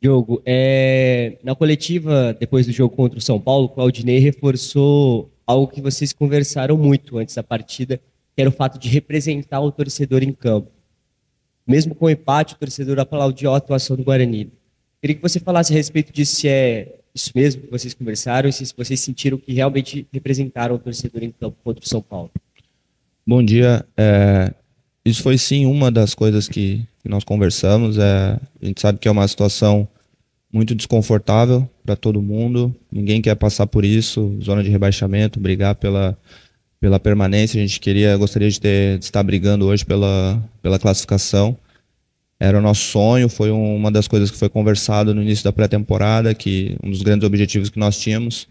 Diogo, é, na coletiva, depois do jogo contra o São Paulo, o Claudinei reforçou algo que vocês conversaram muito antes da partida, que era o fato de representar o torcedor em campo. Mesmo com o empate, o torcedor aplaudiu a atuação do Guarani. Queria que você falasse a respeito disso, se é isso mesmo que vocês conversaram e se vocês sentiram que realmente representaram o torcedor em campo contra o São Paulo. Bom dia. É, isso foi sim uma das coisas que que nós conversamos. É, a gente sabe que é uma situação muito desconfortável para todo mundo. Ninguém quer passar por isso, zona de rebaixamento, brigar pela, pela permanência. A gente queria, gostaria de, ter, de estar brigando hoje pela, pela classificação. Era o nosso sonho, foi um, uma das coisas que foi conversado no início da pré-temporada, que um dos grandes objetivos que nós tínhamos,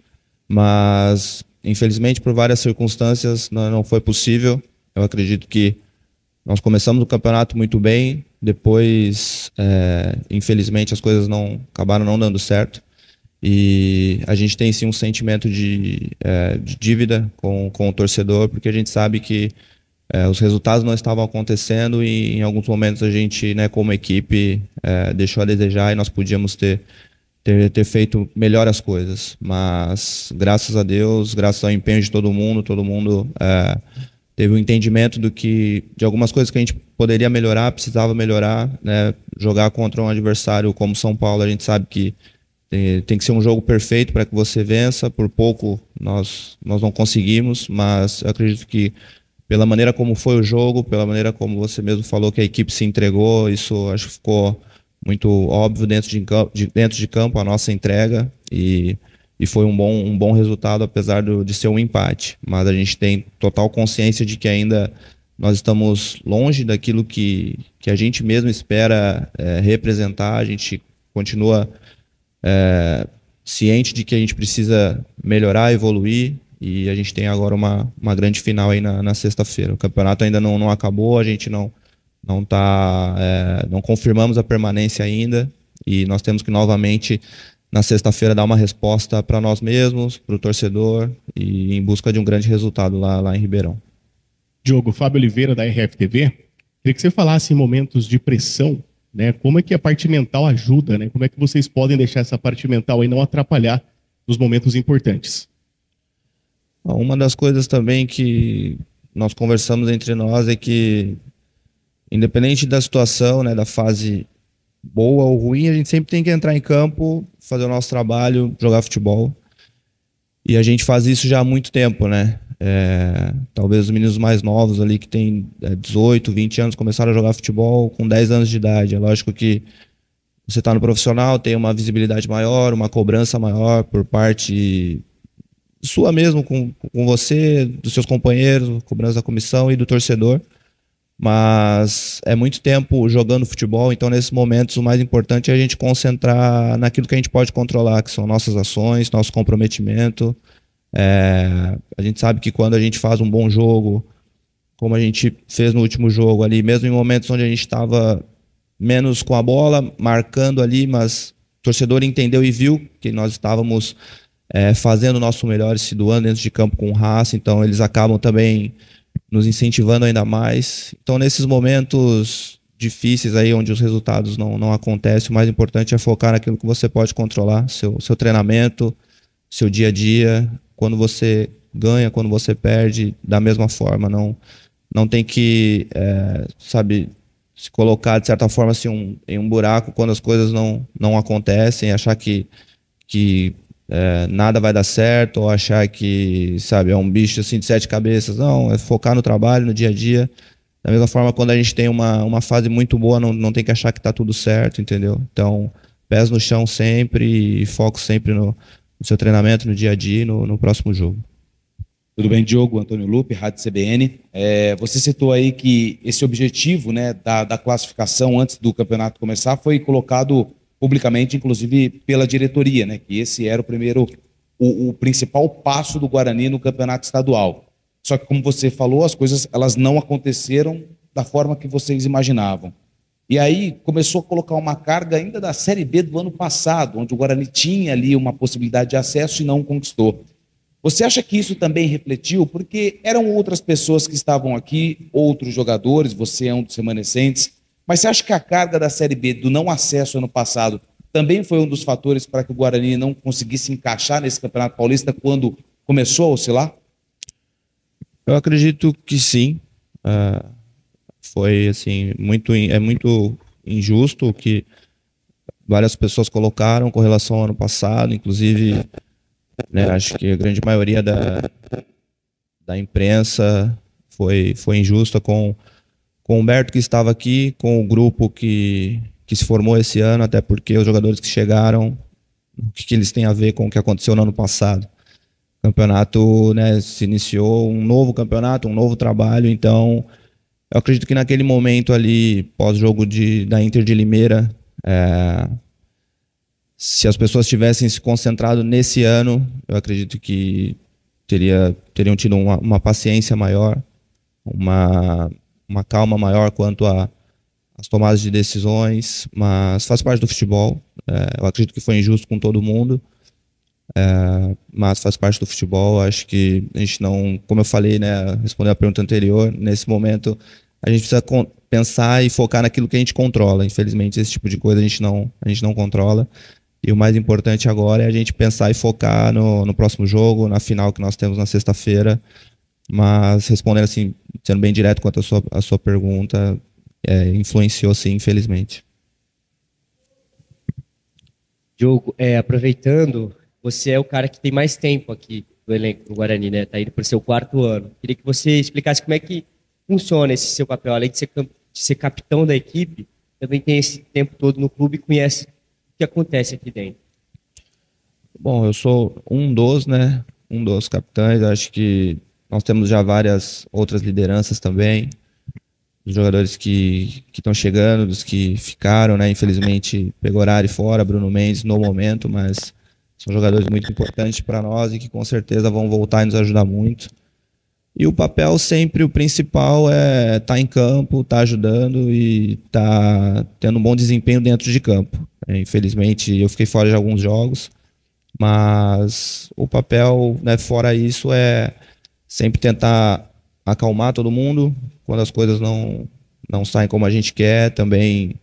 mas infelizmente por várias circunstâncias não, não foi possível. Eu acredito que nós começamos o campeonato muito bem, depois, é, infelizmente, as coisas não acabaram não dando certo. E a gente tem sim um sentimento de, é, de dívida com, com o torcedor, porque a gente sabe que é, os resultados não estavam acontecendo e em alguns momentos a gente, né, como equipe, é, deixou a desejar e nós podíamos ter, ter, ter feito melhor as coisas. Mas graças a Deus, graças ao empenho de todo mundo, todo mundo é, teve um entendimento do que de algumas coisas que a gente poderia melhorar, precisava melhorar, né? Jogar contra um adversário como São Paulo, a gente sabe que tem, eh, tem que ser um jogo perfeito para que você vença. Por pouco nós nós não conseguimos, mas eu acredito que pela maneira como foi o jogo, pela maneira como você mesmo falou que a equipe se entregou, isso acho que ficou muito óbvio dentro de, de dentro de campo a nossa entrega e e foi um bom, um bom resultado, apesar do, de ser um empate. Mas a gente tem total consciência de que ainda nós estamos longe daquilo que, que a gente mesmo espera é, representar, a gente continua é, ciente de que a gente precisa melhorar, evoluir, e a gente tem agora uma, uma grande final aí na, na sexta-feira. O campeonato ainda não, não acabou, a gente não não tá é, não confirmamos a permanência ainda e nós temos que novamente na sexta-feira dar uma resposta para nós mesmos, para o torcedor e em busca de um grande resultado lá, lá em Ribeirão. Diogo, Fábio Oliveira da RFTV, queria que você falasse em momentos de pressão, né? Como é que a parte mental ajuda, né? Como é que vocês podem deixar essa parte mental e não atrapalhar nos momentos importantes? Uma das coisas também que nós conversamos entre nós é que independente da situação, né, da fase boa ou ruim, a gente sempre tem que entrar em campo, fazer o nosso trabalho, jogar futebol. E a gente faz isso já há muito tempo, né? É, talvez os meninos mais novos ali que têm 18, é, 20 anos começaram a jogar futebol com 10 anos de idade. É lógico que você está no profissional, tem uma visibilidade maior, uma cobrança maior por parte sua mesmo com, com você, dos seus companheiros, cobrança da comissão e do torcedor mas é muito tempo jogando futebol, então nesses momentos o mais importante é a gente concentrar naquilo que a gente pode controlar, que são nossas ações, nosso comprometimento. É, a gente sabe que quando a gente faz um bom jogo, como a gente fez no último jogo ali, mesmo em momentos onde a gente estava menos com a bola, marcando ali, mas o torcedor entendeu e viu que nós estávamos é, fazendo o nosso melhor e se doando dentro de campo com raça, então eles acabam também nos incentivando ainda mais. Então, nesses momentos difíceis aí, onde os resultados não, não acontecem, o mais importante é focar naquilo que você pode controlar, seu, seu treinamento, seu dia a dia, quando você ganha, quando você perde, da mesma forma, não não tem que, é, sabe, se colocar de certa forma assim, um, em um buraco quando as coisas não, não acontecem, achar que, que é, nada vai dar certo ou achar que, sabe, é um bicho assim de sete cabeças. Não, é focar no trabalho, no dia a dia. Da mesma forma, quando a gente tem uma, uma fase muito boa, não, não tem que achar que está tudo certo, entendeu? Então, pés no chão sempre e foco sempre no, no seu treinamento, no dia a dia e no, no próximo jogo. Tudo bem, Diogo, Antônio Lupe, Rádio CBN. É, você citou aí que esse objetivo né, da, da classificação antes do campeonato começar foi colocado publicamente, inclusive pela diretoria, né, que esse era o primeiro, o, o, principal passo do Guarani no campeonato estadual. Só que, como você falou, as coisas elas não aconteceram da forma que vocês imaginavam. E aí começou a colocar uma carga ainda da Série B do ano passado, onde o Guarani tinha ali uma possibilidade de acesso e não conquistou. Você acha que isso também refletiu? Porque eram outras pessoas que estavam aqui, outros jogadores, você é um dos remanescentes, mas você acha que a carga da Série B do não acesso ano passado também foi um dos fatores para que o Guarani não conseguisse encaixar nesse Campeonato Paulista quando começou a oscilar? Eu acredito que sim. Uh, foi assim muito é muito injusto o que várias pessoas colocaram com relação ao ano passado, inclusive né, acho que a grande maioria da, da imprensa foi, foi injusta com com o Humberto que estava aqui, com o grupo que, que se formou esse ano, até porque os jogadores que chegaram, o que, que eles têm a ver com o que aconteceu no ano passado. O campeonato né, se iniciou, um novo campeonato, um novo trabalho, então eu acredito que naquele momento ali, pós-jogo da Inter de Limeira, é, se as pessoas tivessem se concentrado nesse ano, eu acredito que teria, teriam tido uma, uma paciência maior, uma uma calma maior quanto às tomadas de decisões, mas faz parte do futebol. É, eu acredito que foi injusto com todo mundo, é, mas faz parte do futebol. Acho que a gente não, como eu falei, né, respondendo a pergunta anterior, nesse momento a gente precisa pensar e focar naquilo que a gente controla. Infelizmente, esse tipo de coisa a gente não, a gente não controla. E o mais importante agora é a gente pensar e focar no, no próximo jogo, na final que nós temos na sexta-feira, mas respondendo assim, sendo bem direto quanto à sua, sua pergunta, é, influenciou sim, infelizmente. Diogo, é, aproveitando, você é o cara que tem mais tempo aqui do elenco do Guarani, né? Tá indo para o seu quarto ano. Queria que você explicasse como é que funciona esse seu papel, além de ser, de ser capitão da equipe, também tem esse tempo todo no clube e conhece o que acontece aqui dentro. Bom, eu sou um dos, né? Um dos capitães. Acho que nós temos já várias outras lideranças também, dos jogadores que estão chegando, dos que ficaram, né? Infelizmente pegou horário fora, Bruno Mendes no momento, mas são jogadores muito importantes para nós e que com certeza vão voltar e nos ajudar muito. E o papel sempre, o principal é estar tá em campo, estar tá ajudando e estar tá tendo um bom desempenho dentro de campo. É, infelizmente eu fiquei fora de alguns jogos, mas o papel né, fora isso é sempre tentar acalmar todo mundo quando as coisas não, não saem como a gente quer. Também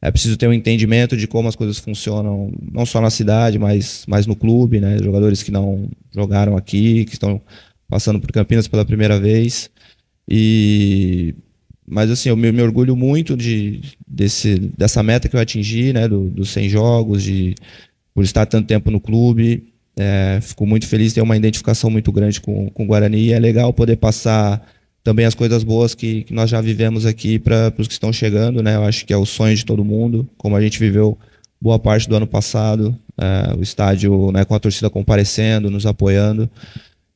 é preciso ter um entendimento de como as coisas funcionam, não só na cidade, mas, mais no clube, né? Jogadores que não jogaram aqui, que estão passando por Campinas pela primeira vez. E mas assim, eu me, me orgulho muito de, desse, dessa meta que eu atingi, né, dos do 100 jogos, de por estar tanto tempo no clube, é, fico muito feliz, tem uma identificação muito grande com, com o Guarani e é legal poder passar também as coisas boas que, que nós já vivemos aqui para os que estão chegando, né? Eu acho que é o sonho de todo mundo, como a gente viveu boa parte do ano passado, é, o estádio né, com a torcida comparecendo, nos apoiando.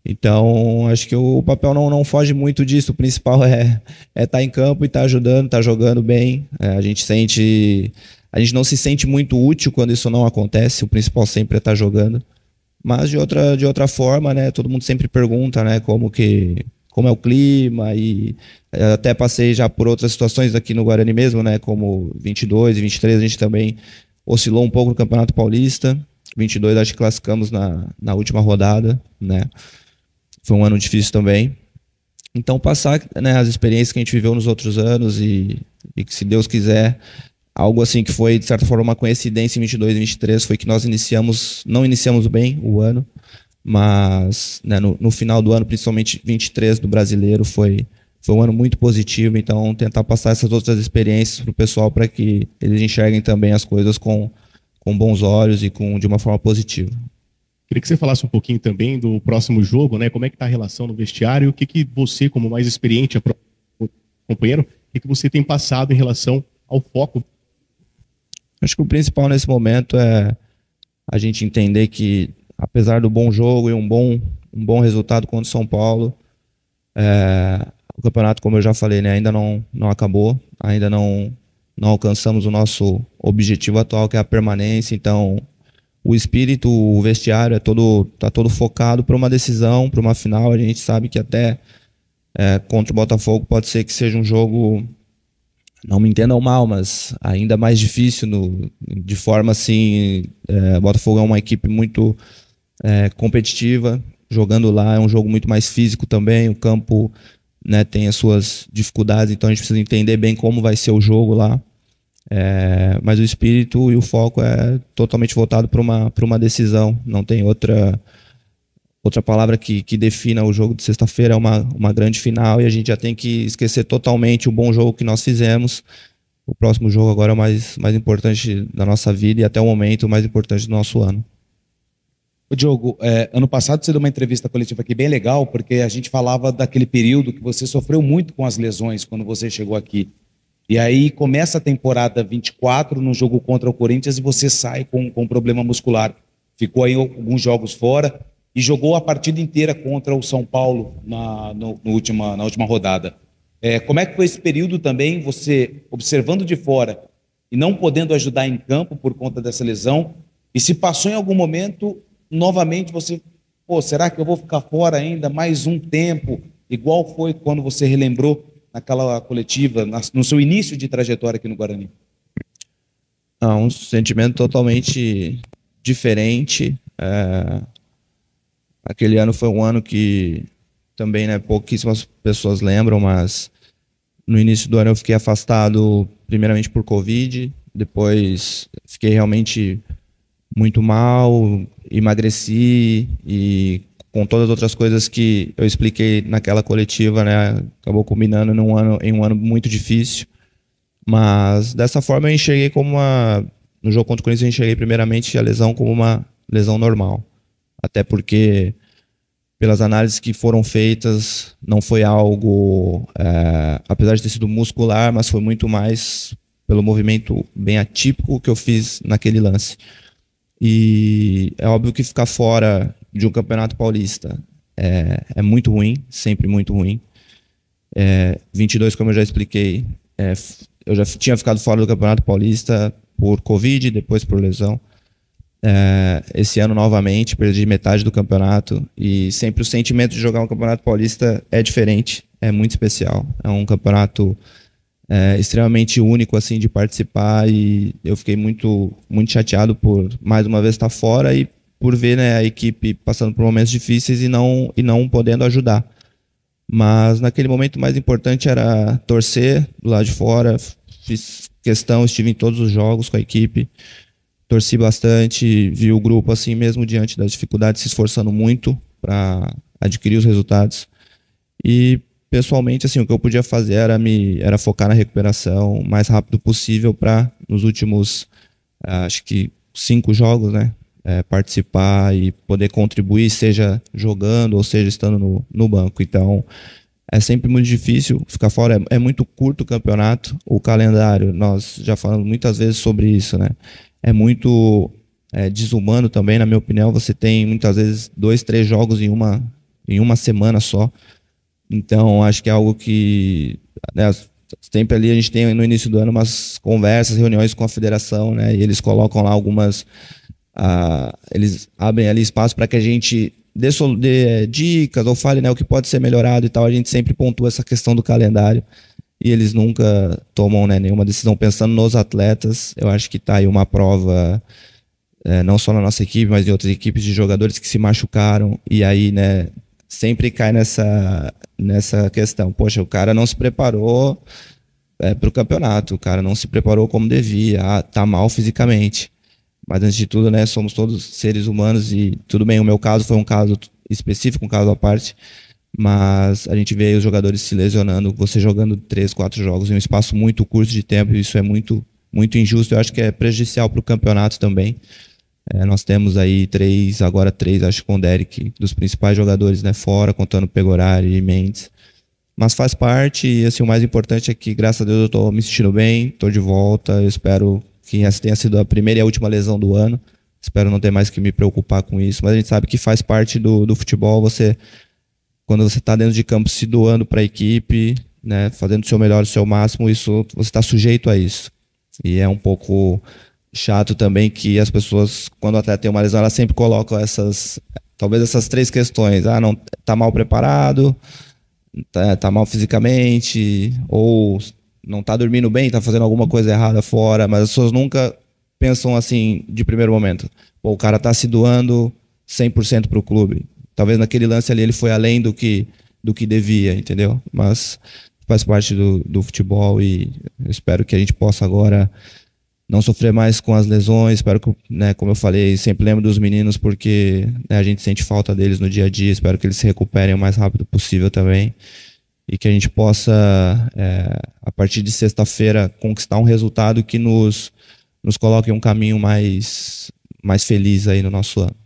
Então, acho que o papel não, não foge muito disso. O principal é estar é tá em campo e estar tá ajudando, estar tá jogando bem. É, a gente sente. A gente não se sente muito útil quando isso não acontece. O principal sempre é estar tá jogando. Mas de outra, de outra forma, né, todo mundo sempre pergunta, né, como que como é o clima e eh, até passei já por outras situações aqui no Guarani mesmo, né, como 22 e 23 a gente também oscilou um pouco no Campeonato Paulista. 22 acho que classificamos na, na última rodada, né? Foi um ano difícil também. Então passar né, as experiências que a gente viveu nos outros anos e, e que se Deus quiser algo assim que foi, de certa forma, uma coincidência em 22 e 23, foi que nós iniciamos, não iniciamos bem o ano, mas né, no, no, final do ano, principalmente 23 do brasileiro, foi, foi um ano muito positivo, então tentar passar essas outras experiências para o pessoal para que eles enxerguem também as coisas com, com bons olhos e com de uma forma positiva. Queria que você falasse um pouquinho também do próximo jogo, né? Como é que está a relação no vestiário? O que, que você, como mais experiente, companheiro, o que, que você tem passado em relação ao foco Acho que o principal nesse momento é a gente entender que, apesar do bom jogo e um bom, um bom resultado contra o São Paulo, é, o campeonato, como eu já falei, né, ainda não, não acabou, ainda não, não alcançamos o nosso objetivo atual, que é a permanência. Então, o espírito, o vestiário é todo está todo focado para uma decisão, para uma final. A gente sabe que até é, contra o Botafogo pode ser que seja um jogo não me entendam mal, mas ainda é mais difícil no, de forma assim. É, Botafogo é uma equipe muito é, competitiva, jogando lá é um jogo muito mais físico também. O campo né, tem as suas dificuldades, então a gente precisa entender bem como vai ser o jogo lá. É, mas o espírito e o foco é totalmente voltado para uma, uma decisão, não tem outra Outra palavra que, que defina o jogo de sexta-feira é uma, uma grande final e a gente já tem que esquecer totalmente o bom jogo que nós fizemos. O próximo jogo agora é o mais, mais importante da nossa vida e até o momento o mais importante do nosso ano. O Diogo, é, ano passado você deu uma entrevista coletiva aqui bem legal, porque a gente falava daquele período que você sofreu muito com as lesões quando você chegou aqui. E aí começa a temporada 24 no jogo contra o Corinthians e você sai com, com um problema muscular. Ficou aí alguns jogos fora e jogou a partida inteira contra o São Paulo na, no, no última, na última rodada. É, como é que foi esse período também, você observando de fora e não podendo ajudar em campo por conta dessa lesão? E se passou em algum momento, novamente você, pô, será que eu vou ficar fora ainda mais um tempo? Igual foi quando você relembrou naquela coletiva, na, no seu início de trajetória aqui no Guarani? Ah, um sentimento totalmente diferente. É Aquele ano foi um ano que também, né, pouquíssimas pessoas lembram, mas no início do ano eu fiquei afastado, primeiramente por Covid, depois fiquei realmente muito mal, emagreci e com todas as outras coisas que eu expliquei naquela coletiva, né, acabou combinando num ano, em um ano muito difícil. Mas dessa forma eu enxerguei como uma. No jogo contra o Corinthians, eu enxerguei primeiramente a lesão como uma lesão normal. Até porque, pelas análises que foram feitas, não foi algo, é, apesar de ter sido muscular, mas foi muito mais pelo movimento bem atípico que eu fiz naquele lance. E é óbvio que ficar fora de um campeonato paulista é, é muito ruim, sempre muito ruim. É, 22, como eu já expliquei, é, eu já tinha ficado fora do campeonato paulista por Covid, depois por lesão é, esse ano novamente, perdi metade do campeonato e sempre o sentimento de jogar um campeonato paulista é diferente, é muito especial. É um campeonato é, extremamente único assim de participar e eu fiquei muito muito chateado por mais uma vez estar fora e por ver né, a equipe passando por momentos difíceis e não e não podendo ajudar. Mas naquele momento o mais importante era torcer do lado de fora, fiz questão, estive em todos os jogos com a equipe torci bastante, vi o grupo assim mesmo diante das dificuldades se esforçando muito para adquirir os resultados. E pessoalmente assim, o que eu podia fazer era me era focar na recuperação o mais rápido possível para nos últimos ah, acho que cinco jogos, né, é, participar e poder contribuir, seja jogando ou seja estando no, no banco. Então, é sempre muito difícil ficar fora. É, é, muito curto o campeonato, o calendário. Nós já falamos muitas vezes sobre isso, né? é muito é, desumano também, na minha opinião. Você tem muitas vezes dois, três jogos em uma, em uma semana só. Então, acho que é algo que. Né, sempre ali a gente tem no início do ano umas conversas, reuniões com a federação, né? E eles colocam lá algumas. Uh, eles abrem ali espaço para que a gente dê, dê, eh, dicas ou fale né, o que pode ser melhorado e tal. A gente sempre pontua essa questão do calendário e eles nunca tomam né, nenhuma decisão pensando nos atletas. Eu acho que está aí uma prova, é, não só na nossa equipe, mas em outras equipes de jogadores que se machucaram e aí, né, sempre cai nessa, nessa questão. Poxa, o cara não se preparou é, para o campeonato, o cara não se preparou como devia, ah, tá mal fisicamente. Mas antes de tudo, né, somos todos seres humanos e tudo bem. O meu caso foi um caso específico, um caso à parte mas a gente vê os jogadores se lesionando, você jogando três, quatro jogos em um espaço muito curto de tempo, e isso é muito, muito injusto. Eu acho que é prejudicial para o campeonato também. É, nós temos aí três, agora três, acho com o Derek, dos principais jogadores né, fora, contando Pegorari e Mendes. Mas faz parte, e assim, o mais importante é que, graças a Deus, eu estou me sentindo bem, estou de volta. Eu espero que essa tenha sido a primeira e a última lesão do ano. Espero não ter mais que me preocupar com isso, mas a gente sabe que faz parte do, do futebol você quando você está dentro de campo se doando para a equipe, né, fazendo o seu melhor, o seu máximo, isso você está sujeito a isso. E é um pouco chato também que as pessoas, quando atleta tem uma lesão, elas sempre colocam essas, talvez essas três questões. Ah, não, está mal preparado, está tá mal fisicamente, ou não está dormindo bem, está fazendo alguma coisa errada fora, mas as pessoas nunca pensam assim de primeiro momento. Pô, o cara está se doando 100% para o clube. Talvez naquele lance ali ele foi além do que, do que devia, entendeu? Mas faz parte do, do futebol e espero que a gente possa agora não sofrer mais com as lesões. Espero que, né, como eu falei, sempre lembro dos meninos porque né, a gente sente falta deles no dia a dia. Espero que eles se recuperem o mais rápido possível também. E que a gente possa, é, a partir de sexta-feira, conquistar um resultado que nos, nos coloque um caminho mais, mais feliz aí no nosso ano.